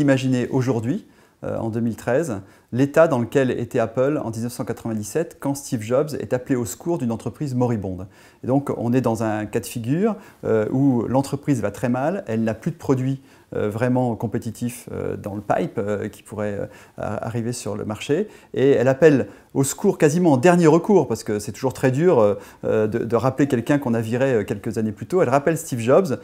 imaginer aujourd'hui, euh, en 2013, l'état dans lequel était Apple en 1997 quand Steve Jobs est appelé au secours d'une entreprise moribonde. Et donc on est dans un cas de figure euh, où l'entreprise va très mal, elle n'a plus de produits euh, vraiment compétitifs euh, dans le pipe qui pourrait arriver sur le marché, et elle appelle au secours quasiment en dernier recours, parce que c'est toujours très dur de, de, rappeler quelqu'un qu'on a viré quelques années plus tôt, elle rappelle Steve Jobs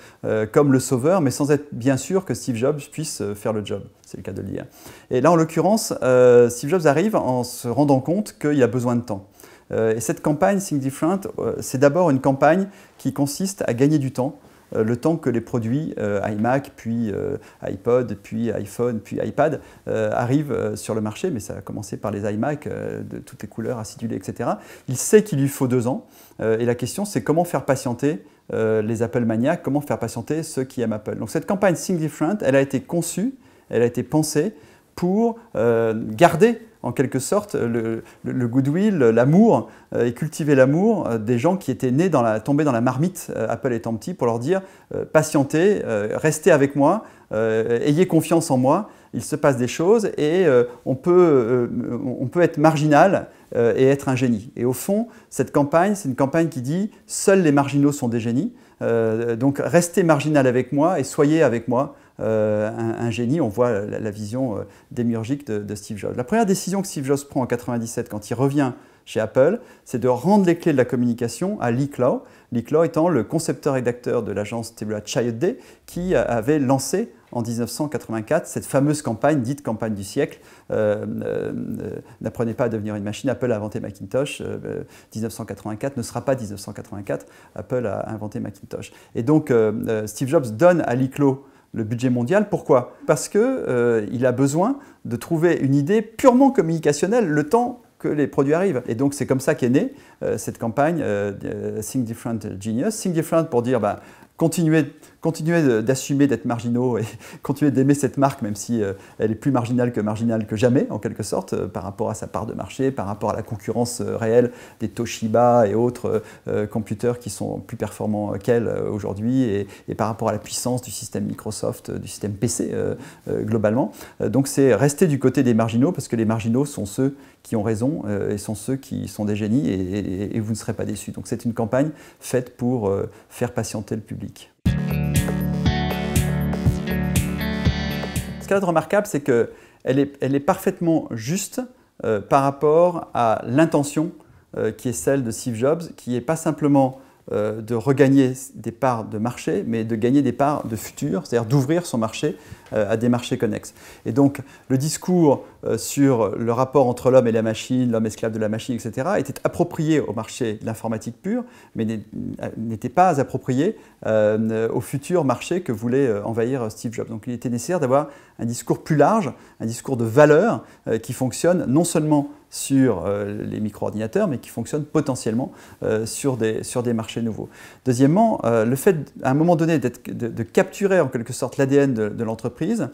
comme le sauveur, mais sans être bien sûr que Steve Jobs puisse faire le job. C'est le cas de l'IA. Et là en l'occurrence, euh, Steve Jobs arrive en se rendant compte qu'il a besoin de temps. Euh, et cette campagne Think Different, euh, c'est d'abord une campagne qui consiste à gagner du temps, le temps que les produits iMac, puis iPod, puis iPhone, puis iPad arrivent sur le marché, mais ça a commencé par les iMac de toutes les couleurs, acidulées, etc. Il sait qu'il lui faut deux ans, et la question c'est comment faire patienter les Apple maniaques, comment faire patienter ceux qui aiment Apple. Donc cette campagne Think Different, elle a été conçue, elle a été pensée, pour euh, garder en quelque sorte le, goodwill, l'amour, euh, et cultiver l'amour euh, des gens qui étaient nés dans la, tombés dans la marmite Apple étant petit, pour leur dire patientez, restez avec moi, ayez confiance en moi, il se passe des choses et on, peut, on peut être marginal et être un génie. Et au fond, cette campagne, c'est une campagne qui dit seuls les marginaux sont des génies, donc restez marginal avec moi et soyez avec moi. Euh, un, génie. On voit la, vision euh, démiurgique de, Steve Jobs. La première décision que Steve Jobs prend en 1997 quand il revient chez Apple, c'est de rendre les clés de la communication à Lee Claw. Lee Klaw étant le concepteur-rédacteur de l'agence Tableau Child qui avait lancé en 1984 cette fameuse campagne, dite campagne du siècle, euh, N'apprenez pas à devenir une machine, Apple a inventé Macintosh, 1984 ne sera pas 1984, Apple a inventé Macintosh. Et donc Steve Jobs donne à Lee Claw le budget mondial. Pourquoi Parce qu'il euh, il a besoin de trouver une idée purement communicationnelle le temps que les produits arrivent. Et donc c'est comme ça qu'est née euh, cette campagne euh, Think Different Genius. Think Different pour dire bah, continuer continuer d'assumer d'être marginaux et continuer d'aimer cette marque, même si euh, elle est plus marginale que marginale que jamais, en quelque sorte, euh, par rapport à sa part de marché, par rapport à la concurrence euh, réelle des Toshiba et autres computers qui sont plus performants qu'elle aujourd'hui, et, par rapport à la puissance du système Microsoft, du système PC globalement. Donc c'est rester du côté des marginaux, parce que les marginaux sont ceux qui ont raison et sont ceux qui sont des génies, et, et vous ne serez pas déçus. Donc c'est une campagne faite pour faire patienter le public. Ce qui remarquable, c'est qu'elle est, elle est parfaitement juste euh, par rapport à l'intention euh, qui est celle de Steve Jobs, qui n'est pas simplement euh, de regagner des parts de marché, mais de gagner des parts de futur, c'est-à-dire d'ouvrir son marché euh, à des marchés connexes. Et donc le discours euh, sur le rapport entre l'homme et la machine, l'homme esclave de la machine, etc., était approprié au marché de l'informatique pure, mais n'était pas approprié au futur marché que voulait envahir Steve Jobs. Donc il était nécessaire d'avoir un discours plus large, un discours de valeur qui fonctionne non seulement sur euh, les micro-ordinateurs, mais qui fonctionnent potentiellement euh, sur, des, sur des marchés nouveaux. Deuxièmement, euh, le fait à un moment donné de, capturer en quelque sorte l'ADN de, l'entreprise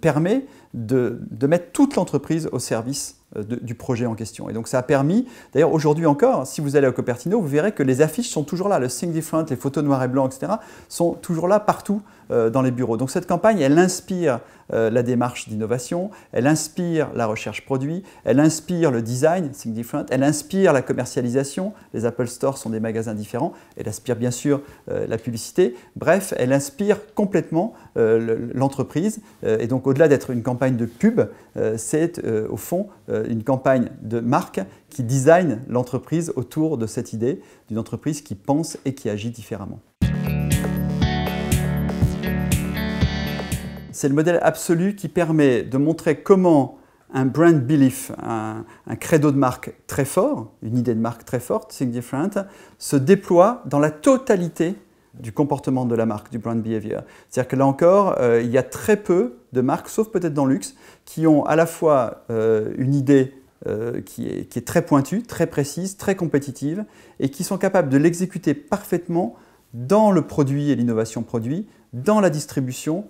permet de, de mettre toute l'entreprise au service euh, du projet en question. Et donc ça a permis, d'ailleurs aujourd'hui encore, si vous allez au copertino vous verrez que les affiches sont toujours là, le Think Different, les photos noires et blancs, etc., sont toujours là partout euh, dans les bureaux. Donc cette campagne, elle inspire euh, la démarche d'innovation, elle inspire la recherche produit, elle inspire le design, Think Different, elle inspire la commercialisation, les Apple Store sont des magasins différents, elle inspire bien sûr la publicité, bref, elle inspire complètement l'entreprise. et donc au-delà d'être une campagne de pub, c'est au fond euh, une campagne de marque qui design l'entreprise autour de cette idée d'une entreprise qui pense et qui agit différemment. C'est le modèle absolu qui permet de montrer comment un brand belief, un, credo de marque très fort, une idée de marque très forte, Think Different, se déploie dans la totalité du comportement de la marque, du brand behavior. C'est-à-dire que là encore, euh, il y a très peu de marques, sauf peut-être dans le luxe, qui ont à la fois euh, une idée euh, qui, est, très pointue, très précise, très compétitive, et qui sont capables de l'exécuter parfaitement dans le produit et l'innovation produit, dans la distribution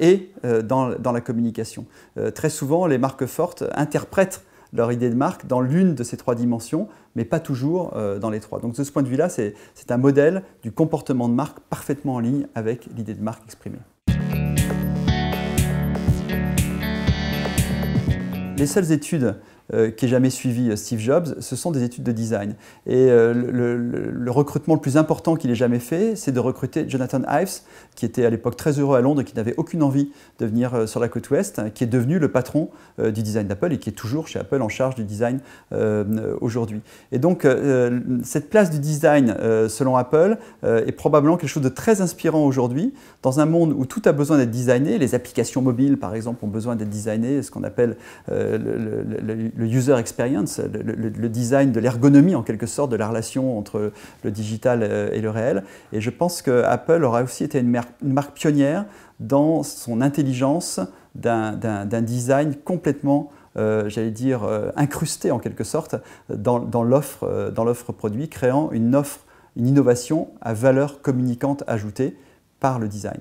et dans, la communication. très souvent, les marques fortes interprètent leur idée de marque dans l'une de ces trois dimensions, mais pas toujours euh, dans les trois. Donc de ce point de vue-là, c'est un modèle du comportement de marque parfaitement en ligne avec l'idée de marque exprimée. Les seules études euh, qui n'ait jamais suivi euh, Steve Jobs, ce sont des études de design. Et euh, le, recrutement le plus important qu'il ait jamais fait, c'est de recruter Jonathan Ives, qui était à l'époque très heureux à Londres et qui n'avait aucune envie de venir sur la côte ouest, hein, qui est devenu le patron du design d'Apple et qui est toujours chez Apple en charge du design aujourd'hui. Et donc, cette place du design, selon Apple, est probablement quelque chose de très inspirant aujourd'hui, dans un monde où tout a besoin d'être designé, les applications mobiles, par exemple, ont besoin d'être designées, ce qu'on appelle le le user experience, le, design de l'ergonomie en quelque sorte de la relation entre le digital euh, et le réel. Et je pense que Apple aura aussi été une, marque pionnière dans son intelligence d'un design complètement euh, j'allais dire, euh, incrusté en quelque sorte dans, dans l'offre produit, créant une offre, une innovation à valeur communicante ajoutée par le design.